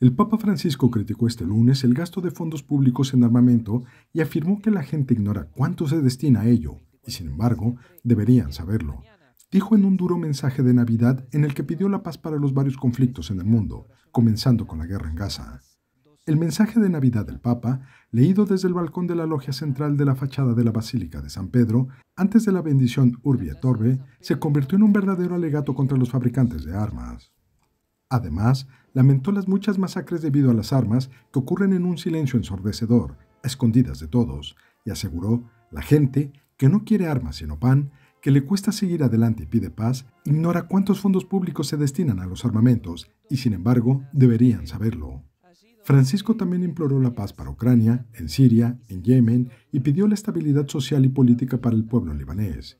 El Papa Francisco criticó este lunes el gasto de fondos públicos en armamento y afirmó que la gente ignora cuánto se destina a ello, y sin embargo, deberían saberlo. Dijo en un duro mensaje de Navidad en el que pidió la paz para los varios conflictos en el mundo, comenzando con la guerra en Gaza. El mensaje de Navidad del Papa, leído desde el balcón de la logia central de la fachada de la Basílica de San Pedro, antes de la bendición Urbi et se convirtió en un verdadero alegato contra los fabricantes de armas. Además, lamentó las muchas masacres debido a las armas que ocurren en un silencio ensordecedor, escondidas de todos, y aseguró, la gente, que no quiere armas sino pan, que le cuesta seguir adelante y pide paz, ignora cuántos fondos públicos se destinan a los armamentos y sin embargo deberían saberlo. Francisco también imploró la paz para Ucrania, en Siria, en Yemen y pidió la estabilidad social y política para el pueblo libanés.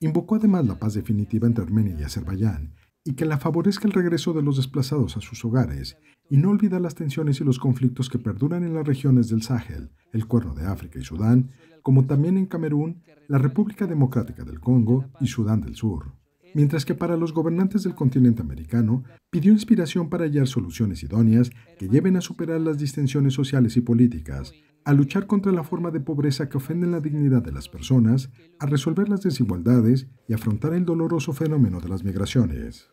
Invocó además la paz definitiva entre Armenia y Azerbaiyán y que la favorezca el regreso de los desplazados a sus hogares y no olvida las tensiones y los conflictos que perduran en las regiones del Sahel, el Cuerno de África y Sudán, como también en Camerún, la República Democrática del Congo y Sudán del Sur. Mientras que para los gobernantes del continente americano pidió inspiración para hallar soluciones idóneas que lleven a superar las distensiones sociales y políticas, a luchar contra la forma de pobreza que ofende la dignidad de las personas, a resolver las desigualdades y afrontar el doloroso fenómeno de las migraciones.